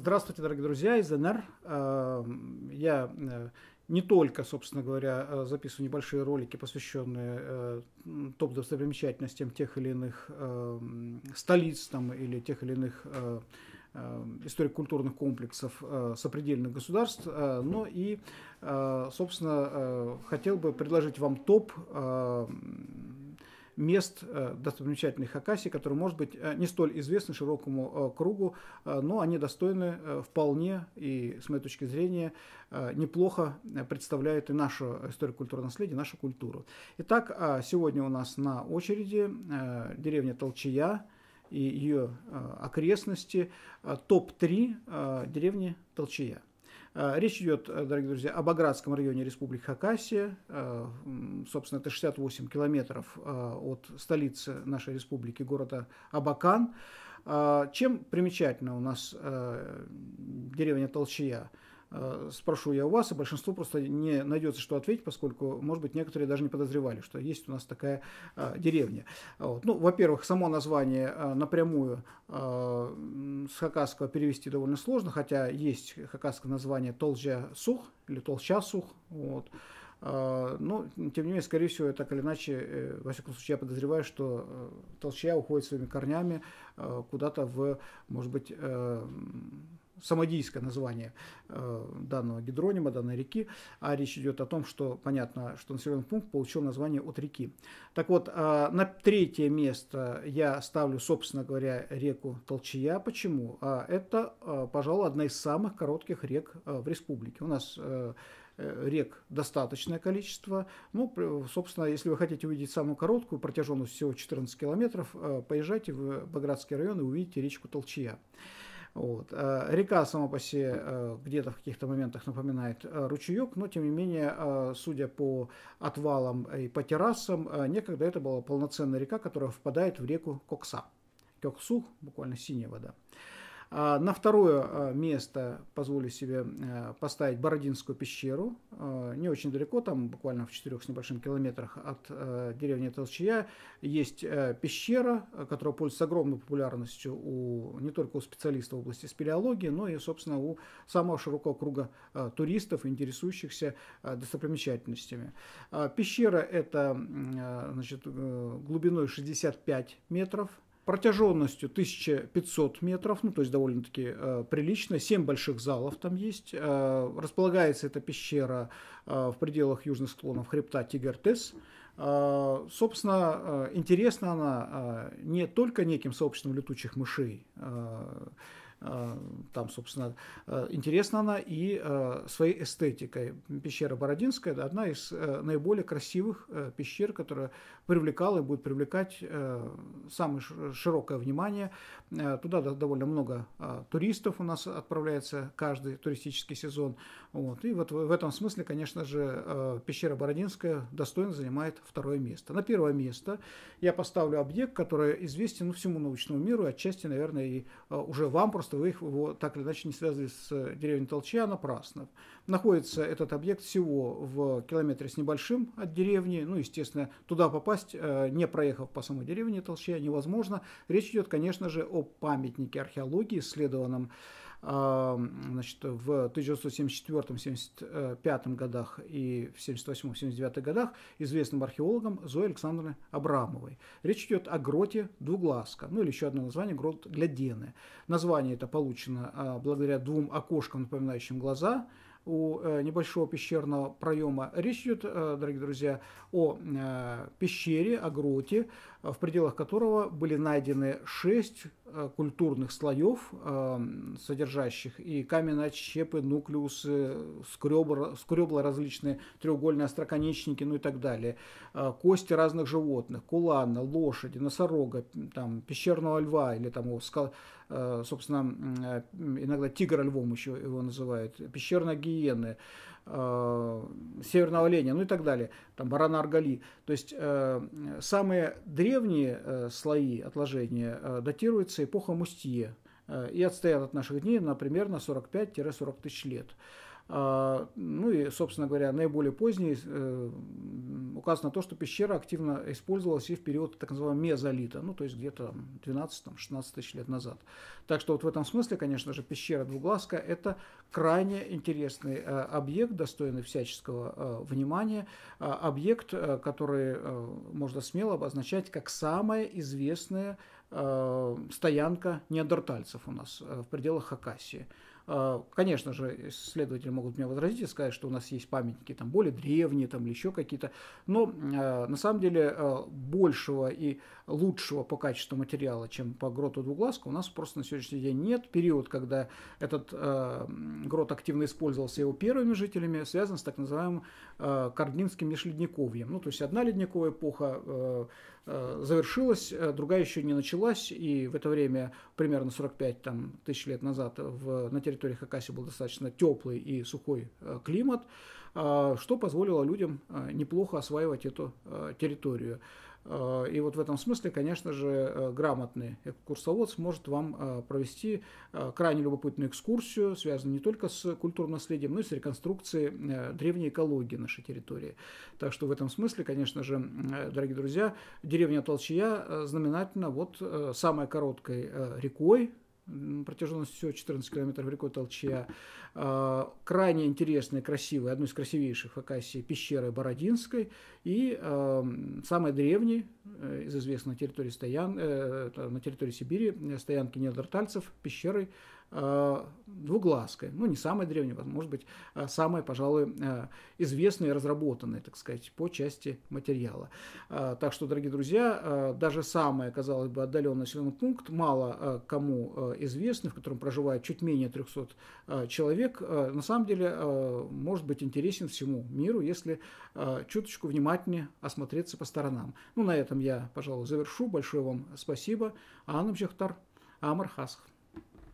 Здравствуйте, дорогие друзья, из ДНР. Эм, я э, не только, собственно говоря, э, записываю небольшие ролики, посвященные э, топ-достопримечательностям тех или иных эм, столиц там, или тех или иных историко-культурных комплексов сопредельных государств, но и, собственно, хотел бы предложить вам топ мест э, достопримечательных Хакасии, которые, может быть, э, не столь известны широкому э, кругу, но они достойны вполне и, с моей точки зрения, неплохо представляют и нашу историко-культурное наследие, нашу культуру. Итак, а, сегодня у нас на очереди деревня Толчия и ее окрестности, топ-3 деревни Толчия. Э, речь идет, э, дорогие друзья, об Аградском районе Республики Хакасия. Э, собственно, это 68 километров от столицы нашей республики, города Абакан. Чем примечательна у нас деревня Толчия? Э, спрошу я у вас, и большинство просто не найдется, что ответить, поскольку, может быть, некоторые даже не подозревали, что есть у нас такая э, деревня. Вот. Ну, во-первых, само название э, напрямую э, с хакасского перевести довольно сложно, хотя есть хакасское название Толжа-Сух или Толща-Сух. Вот. Э, но, тем не менее, скорее всего, так или иначе, э, во всяком случае, я подозреваю, что толщая уходит своими корнями куда-то в, может быть, самодийское название э, данного гидронима, данной реки, а речь идет о том, что, понятно, что населенный пункт получил название от реки. Так вот, э, на третье место я ставлю, собственно говоря, реку Толчия. Почему? А это, э, пожалуй, одна из самых коротких рек в республике. У нас рек достаточное количество. Ну, собственно, если вы хотите увидеть самую короткую, протяженность всего 14 километров, поезжайте в Багратский район и увидите речку Толчия. Вот. Э, река сама по себе э, где-то в каких-то моментах напоминает э, ручеек, но тем не менее, судя по отвалам и по террасам, некогда это была полноценная река, которая впадает в реку Кокса. Коксу, буквально синяя вода. А, на второе а, место позволю себе э, поставить Бородинскую пещеру, а, не очень далеко, там буквально в четырех с небольшим километрах от э, деревни Толчья есть э, пещера, которая пользуется огромной популярностью у, не только у специалистов в области спелеологии, но и, собственно, у самого широкого круга туристов, интересующихся достопримечательностями. Пещера – это значит, глубиной 65 метров – протяженностью 1500 метров, ну то есть довольно-таки э, прилично, 7 больших залов там есть. Э, располагается эта пещера э, в пределах южных склонов хребта Тигертес. Э, собственно, э, интересна она э, не только неким сообществом летучих мышей, Э, там, собственно, э, интересна она и э, своей эстетикой. Пещера Бородинская да, – одна из наиболее красивых пещер, которая привлекала и будет привлекать самое широкое внимание. Туда довольно много туристов у нас отправляется каждый туристический сезон. Вот. И вот в этом смысле, конечно же, пещера Бородинская достойно занимает второе место. На первое место я поставлю объект, который известен ну, всему научному миру, отчасти, наверное, и уже вам просто просто вы их его так или иначе не связывали с э, деревней Толча напрасно. Находится этот объект всего в километре с небольшим от деревни. Ну, естественно, туда попасть, э, не проехав по самой деревне Толча, невозможно. Речь идет, конечно же, о памятнике археологии, исследованном э, значит, в 1974-75 годах и в 78-79 годах известным археологом Зои Александровной Абрамовой. Речь идет о гроте Двугласка, ну или еще одно название – грот Глядены. Название образование это получено а, благодаря двум окошкам, напоминающим глаза, у э, небольшого пещерного проема. Речь идет, э, дорогие друзья, о э, пещере, о гроте, в пределах которого были найдены шесть культурных слоев, содержащих и каменные отщепы, нуклеусы, скребла, скребла различные треугольные остроконечники, ну и так далее, кости разных животных, кулана, лошади, носорога, там, пещерного льва или там, Э, собственно, э, иногда тигр львом еще его называют, пещерная гиены, э, северного оленя, ну и так далее, там барана аргали. То есть самые древние слои отложения датируются эпоха Мустье и отстоят от наших дней на примерно 45-40 тысяч лет. Ну и, собственно говоря, наиболее поздние указано то, что пещера активно использовалась и в период так называемого мезолита, ну то есть где-то 12-16 тысяч лет назад. Так что вот в этом смысле, конечно же, пещера Двугласка – это крайне интересный э, объект, достойный всяческого э, внимания, э, объект, который можно смело обозначать как самое известное Э, стоянка неандертальцев у нас э, в пределах Хакасии. Э, конечно же, исследователи могут меня возразить и сказать, что у нас есть памятники там более древние там, или еще какие-то, но на самом деле большего и лучшего по качеству материала, чем по гроту Двуглазка, у нас просто на сегодняшний день нет. Период, когда этот грот активно использовался его первыми жителями, связан с так называемым Каргинским межледниковьем. Ну, то есть одна ледниковая эпоха, Э, завершилась, э, другая еще не началась, и в это время, примерно 45 там, тысяч лет назад, в, на территории Хакасии был достаточно теплый и сухой э, климат, а, что позволило людям неплохо осваивать эту территорию. Э, и вот в этом смысле, конечно же, э, грамотный экскурсовод сможет вам э, провести крайне любопытную экскурсию, связанную не только с культурным наследием, но и с реконструкцией древней экологии нашей территории. Так что в этом смысле, конечно же, дорогие друзья, деревня Толчья знаменательна вот самой короткой рекой, Протяженность всего 14 километров рекой Толчья. А, крайне интересная, красивая, одной из красивейших в Акасии пещеры Бородинской. И а, самой древней э, из известных на территории, стоян, э, на территории Сибири э, стоянки неандертальцев пещеры Э, двуглазкой, Ну, не самая древняя, может быть, а, самая, пожалуй, э, известная и разработанная, так сказать, по части материала. А, так что, дорогие друзья, а, даже самый, казалось бы, отдаленный населенный пункт, мало кому известный, в котором проживает чуть менее 300 человек, на самом деле может быть интересен всему миру, если чуточку внимательнее осмотреться по сторонам. Ну, на этом я, пожалуй, завершу. Большое вам спасибо. Анна Бжехтар, Амар